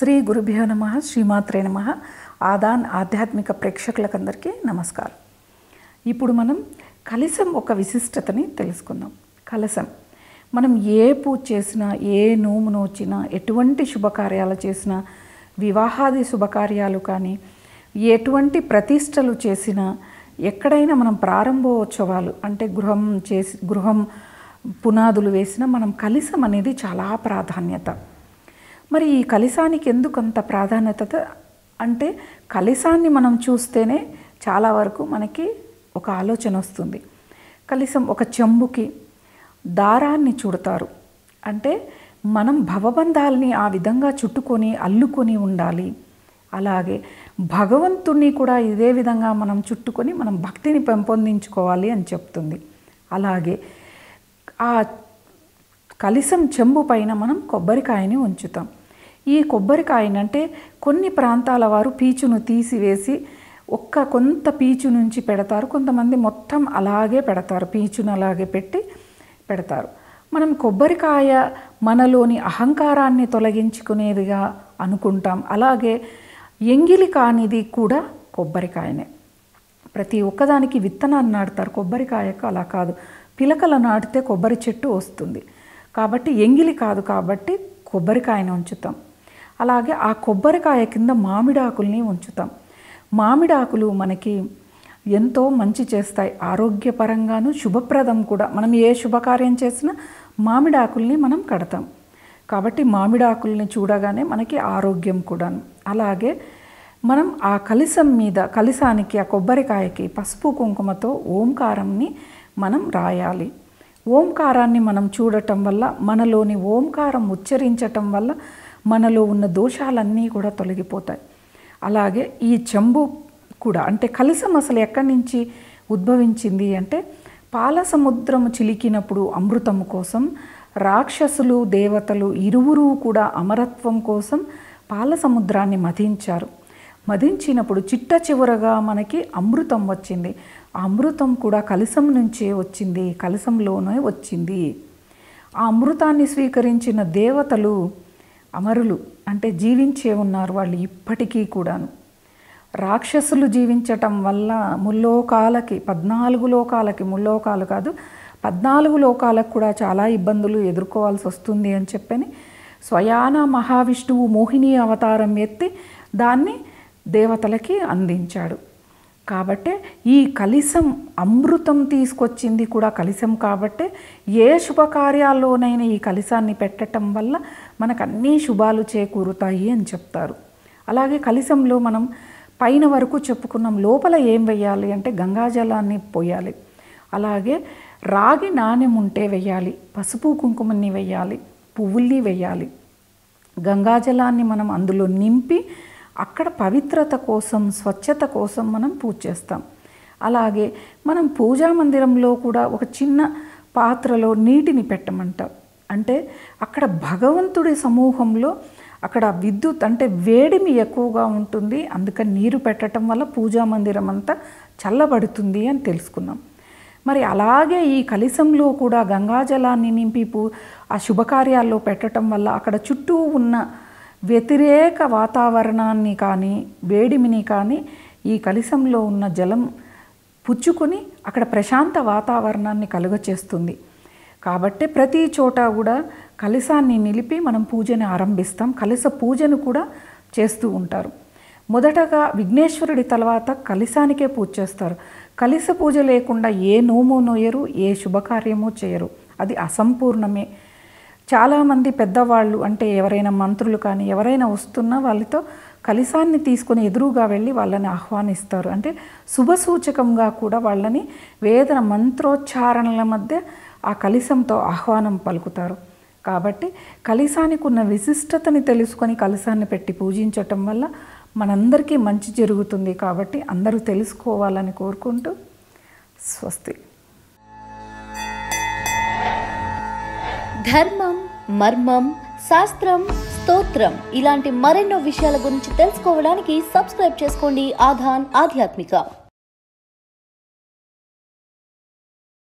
శ్రీ గురుభ్యో నమ శ్రీమాత్రే నమ ఆదాన్ ఆధ్యాత్మిక ప్రేక్షకులకందరికీ నమస్కారం ఇప్పుడు మనం కలశం ఒక విశిష్టతని తెలుసుకుందాం కలశం మనం ఏ పూజ చేసినా ఏ నోము నోచినా ఎటువంటి శుభకార్యాలు చేసినా వివాహాది శుభకార్యాలు కానీ ఎటువంటి ప్రతిష్టలు చేసినా ఎక్కడైనా మనం ప్రారంభోత్సవాలు అంటే గృహం చేసి గృహం పునాదులు వేసినా మనం కలిసం అనేది చాలా ప్రాధాన్యత మరి ఈ కలిసానికి ఎందుకు అంత ప్రాధాన్యత అంటే కలిసాన్ని మనం చూస్తేనే చాలా వరకు మనకి ఒక ఆలోచన వస్తుంది కలిసం ఒక చెంబుకి దారాన్ని చుడతారు అంటే మనం భవబంధాలని ఆ విధంగా చుట్టుకొని అల్లుకొని ఉండాలి అలాగే భగవంతుణ్ణి కూడా ఇదే విధంగా మనం చుట్టుకొని మనం భక్తిని పెంపొందించుకోవాలి అని చెప్తుంది అలాగే ఆ కలిసం చెంబు పైన మనం కొబ్బరికాయని ఉంచుతాం ఈ కొబ్బరికాయనంటే కొన్ని ప్రాంతాల వారు పీచును తీసివేసి ఒక్క కొంత పీచు నుంచి పెడతారు కొంతమంది మొత్తం అలాగే పెడతారు పీచును అలాగే పెట్టి పెడతారు మనం కొబ్బరికాయ మనలోని అహంకారాన్ని తొలగించుకునేదిగా అనుకుంటాం అలాగే ఎంగిలి కానిది కూడా కొబ్బరికాయనే ప్రతి ఒక్కదానికి విత్తనాన్ని నాటుతారు కొబ్బరికాయకు అలా కాదు పిలకల నాటితే కొబ్బరి చెట్టు వస్తుంది కాబట్టి ఎంగిలి కాదు కాబట్టి కొబ్బరికాయను ఉంచుతాం అలాగే ఆ కొబ్బరికాయ కింద మామిడాకుల్ని ఉంచుతాం మామిడాకులు మనకి ఎంతో మంచి చేస్తాయి ఆరోగ్యపరంగాను శుభప్రదం కూడా మనం ఏ శుభకార్యం చేసినా మామిడాకుల్ని మనం కడతాం కాబట్టి మామిడాకుల్ని చూడగానే మనకి ఆరోగ్యం కూడాను అలాగే మనం ఆ కలిసం మీద కలిసానికి ఆ కొబ్బరికాయకి పసుపు కుంకుమతో ఓంకారంని మనం రాయాలి ఓంకారాన్ని మనం చూడటం వల్ల మనలోని ఓంకారం ఉచ్చరించటం వల్ల మనలో ఉన్న దోషాలన్నీ కూడా తొలగిపోతాయి అలాగే ఈ చెంబు కూడా అంటే కలిసం అసలు ఎక్కడి నుంచి ఉద్భవించింది అంటే పాలసముద్రము చిలికినప్పుడు అమృతము కోసం రాక్షసులు దేవతలు ఇరువురు కూడా అమరత్వం కోసం పాలసముద్రాన్ని మధించారు మధించినప్పుడు చిట్ట చివరగా మనకి అమృతం వచ్చింది ఆ అమృతం కూడా కలసం నుంచే వచ్చింది కలసంలోనే వచ్చింది ఆ అమృతాన్ని స్వీకరించిన దేవతలు అమరులు అంటే జీవించే ఉన్నారు వాళ్ళు ఇప్పటికీ కూడాను రాక్షసులు జీవించటం వల్ల ముల్లోకాలకి పద్నాలుగు లోకాలకి ముల్లోకాలు కాదు పద్నాలుగు లోకాలకు కూడా చాలా ఇబ్బందులు ఎదుర్కోవాల్సి వస్తుంది అని చెప్పని స్వయాన మహావిష్ణువు మోహిని అవతారం ఎత్తి దాన్ని దేవతలకి అందించాడు కాబట్టే ఈ కలిసం అమృతం తీసుకొచ్చింది కూడా కలిసం కాబట్టే ఏ శుభకార్యాల్లోనైనా ఈ కలిసాన్ని పెట్టడం వల్ల మనకు అన్నీ శుభాలు చేకూరుతాయి అని చెప్తారు అలాగే కలిసంలో మనం పైన వరకు చెప్పుకున్నాం లోపల ఏం వేయాలి అంటే గంగాజలాన్ని పోయాలి అలాగే రాగి నాణ్యం ఉంటే వేయాలి పసుపు కుంకుమని వేయాలి పువ్వుల్ని వేయాలి గంగాజలాన్ని మనం అందులో నింపి అక్కడ పవిత్రత కోసం స్వచ్ఛత కోసం మనం పూజ చేస్తాం అలాగే మనం పూజా మందిరంలో కూడా ఒక చిన్న పాత్రలో నీటిని పెట్టమంటాం అంటే అక్కడ భగవంతుడి సమూహంలో అక్కడ విద్యుత్ అంటే వేడిమి ఎక్కువగా ఉంటుంది అందుకని నీరు పెట్టడం వల్ల పూజా మందిరం అంతా చల్లబడుతుంది అని తెలుసుకున్నాం మరి అలాగే ఈ కలిసంలో కూడా గంగాజలాన్ని నింపి పూ ఆ శుభకార్యాల్లో పెట్టడం వల్ల అక్కడ చుట్టూ ఉన్న వ్యతిరేక వాతావరణాన్ని కానీ వేడిమిని కానీ ఈ కలిసంలో ఉన్న జలం పుచ్చుకొని అక్కడ ప్రశాంత వాతావరణాన్ని కలుగచేస్తుంది కాబట్టి ప్రతి చోట కూడా కలశాన్ని నిలిపి మనం పూజని ఆరంభిస్తాం కలస పూజను కూడా చేస్తూ ఉంటారు మొదటగా విఘ్నేశ్వరుడి తర్వాత కలిశానికే పూజ చేస్తారు కలిస పూజ లేకుండా ఏ నోము నోయరు ఏ శుభకార్యము చేయరు అది అసంపూర్ణమే చాలామంది పెద్దవాళ్ళు అంటే ఎవరైనా మంత్రులు కానీ ఎవరైనా వస్తున్నా వాళ్ళతో కలిశాన్ని తీసుకొని ఎదురుగా వెళ్ళి వాళ్ళని ఆహ్వానిస్తారు అంటే శుభసూచకంగా కూడా వాళ్ళని వేదన మంత్రోచ్చారణల మధ్య ఆ కలిసంతో ఆహ్వానం పలుకుతారు కాబట్టి కలిసానికి ఉన్న విశిష్టతని తెలుసుకొని కలిసాన్ని పెట్టి పూజించటం వల్ల మనందరికీ మంచి జరుగుతుంది కాబట్టి అందరూ తెలుసుకోవాలని కోరుకుంటూ స్వస్తి ధర్మం మర్మం శాస్త్రం స్తోత్రం ఇలాంటి మరెన్నో విషయాల గురించి తెలుసుకోవడానికి సబ్స్క్రైబ్ చేసుకోండి ఆధాన్ ఆధ్యాత్మిక